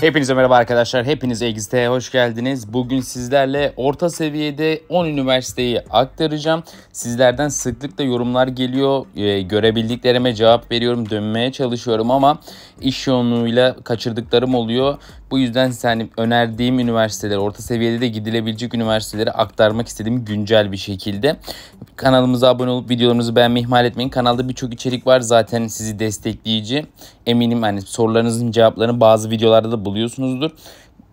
Hepinize merhaba arkadaşlar. Hepiniz Exit'e hoş geldiniz. Bugün sizlerle orta seviyede 10 üniversiteyi aktaracağım. Sizlerden sıklıkla yorumlar geliyor. Ee, görebildiklerime cevap veriyorum, dönmeye çalışıyorum ama iş yoğunluğuyla kaçırdıklarım oluyor. Bu yüzden size önerdiğim üniversiteleri, orta seviyede de gidilebilecek üniversiteleri aktarmak istedim güncel bir şekilde. Kanalımıza abone olup videolarımızı beğenmeyi ihmal etmeyin. Kanalda birçok içerik var zaten sizi destekleyici. Eminim hani sorularınızın cevaplarını bazı videolarda da buluyorsunuzdur.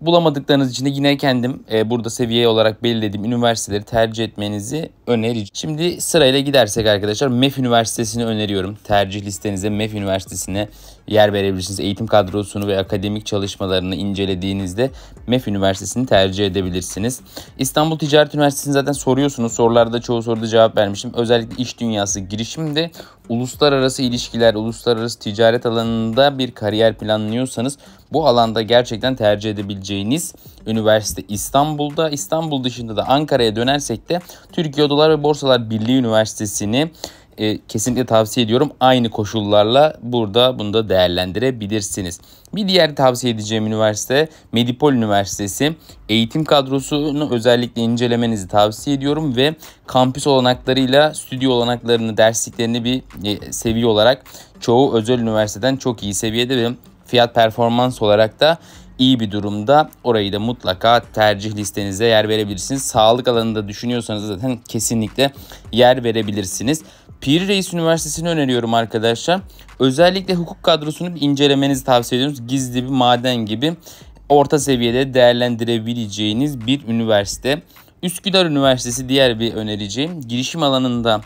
Bulamadıklarınız için de yine kendim e, burada seviye olarak belirlediğim üniversiteleri tercih etmenizi önereceğim. Şimdi sırayla gidersek arkadaşlar MEF Üniversitesi'ni öneriyorum. Tercih listenize MEF Üniversitesi'ne yer verebilirsiniz. Eğitim kadrosunu ve akademik çalışmalarını incelediğinizde MEF Üniversitesi'ni tercih edebilirsiniz. İstanbul Ticaret Üniversitesi'ni zaten soruyorsunuz. Sorularda çoğu soruda cevap vermişim. Özellikle iş dünyası girişimde uluslararası ilişkiler, uluslararası ticaret alanında bir kariyer planlıyorsanız bu alanda gerçekten tercih edebileceğiniz üniversite İstanbul'da. İstanbul dışında da Ankara'ya dönersek de Türkiye Odalar ve Borsalar Birliği Üniversitesi'ni e, kesinlikle tavsiye ediyorum. Aynı koşullarla burada bunu da değerlendirebilirsiniz. Bir diğer tavsiye edeceğim üniversite Medipol Üniversitesi. Eğitim kadrosunu özellikle incelemenizi tavsiye ediyorum ve kampüs olanaklarıyla stüdyo olanaklarını, dersliklerini bir e, seviye olarak çoğu özel üniversiteden çok iyi seviyede ve fiyat performans olarak da iyi bir durumda. Orayı da mutlaka tercih listenize yer verebilirsiniz. Sağlık alanında düşünüyorsanız zaten kesinlikle yer verebilirsiniz. Piri Reis Üniversitesi'ni öneriyorum arkadaşlar. Özellikle hukuk kadrosunu bir incelemenizi tavsiye ediyoruz. Gizli bir maden gibi orta seviyede değerlendirebileceğiniz bir üniversite. Üsküdar Üniversitesi diğer bir önereceğim. Girişim alanında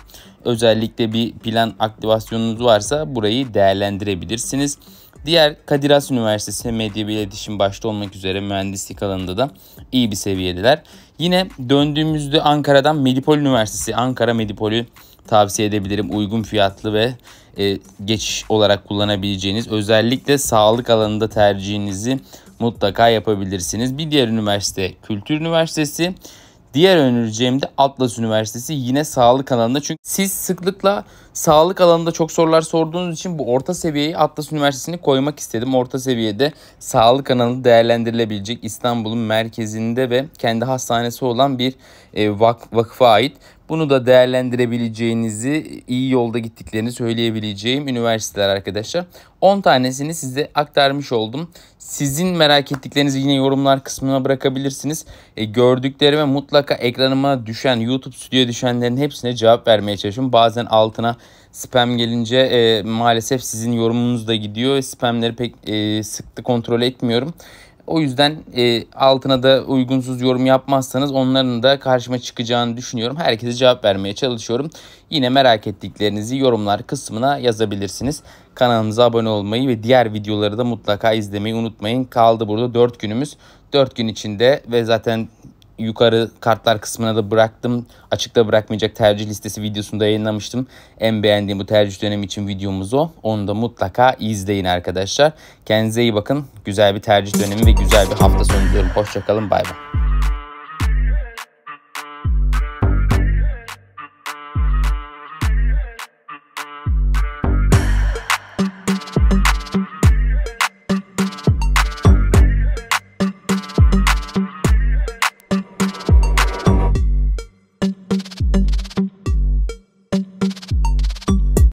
özellikle bir plan aktivasyonunuz varsa burayı değerlendirebilirsiniz. Diğer Kadir Has Üniversitesi medya ve iletişim başta olmak üzere mühendislik alanında da iyi bir seviyedeler. Yine döndüğümüzde Ankara'dan Medipol Üniversitesi, Ankara Medipol'ü tavsiye edebilirim. Uygun fiyatlı ve e, geçiş olarak kullanabileceğiniz özellikle sağlık alanında tercihinizi mutlaka yapabilirsiniz. Bir diğer üniversite Kültür Üniversitesi. Diğer önereceğim de Atlas Üniversitesi yine sağlık alanında. Çünkü siz sıklıkla sağlık alanında çok sorular sorduğunuz için bu orta seviyeyi Atlas Üniversitesi'ni koymak istedim. Orta seviyede sağlık alanı değerlendirilebilecek İstanbul'un merkezinde ve kendi hastanesi olan bir e, vakfa ait. Bunu da değerlendirebileceğinizi, iyi yolda gittiklerini söyleyebileceğim üniversiteler arkadaşlar. 10 tanesini size aktarmış oldum. Sizin merak ettiklerinizi yine yorumlar kısmına bırakabilirsiniz. E, gördüklerime mutlaka ekranıma düşen, YouTube stüdyo düşenlerin hepsine cevap vermeye çalışıyorum. Bazen altına spam gelince e, maalesef sizin yorumunuz da gidiyor. Spamleri pek e, sıklı kontrol etmiyorum. O yüzden e, altına da uygunsuz yorum yapmazsanız onların da karşıma çıkacağını düşünüyorum. Herkese cevap vermeye çalışıyorum. Yine merak ettiklerinizi yorumlar kısmına yazabilirsiniz. Kanalımıza abone olmayı ve diğer videoları da mutlaka izlemeyi unutmayın. Kaldı burada 4 günümüz. 4 gün içinde ve zaten yukarı kartlar kısmına da bıraktım. Açıkta bırakmayacak tercih listesi videosunda yayınlamıştım. En beğendiğim bu tercih dönemi için videomuz o. Onu da mutlaka izleyin arkadaşlar. Kendinize iyi bakın. Güzel bir tercih dönemi ve güzel bir hafta sonu diliyorum. Hoşçakalın. Bay bay.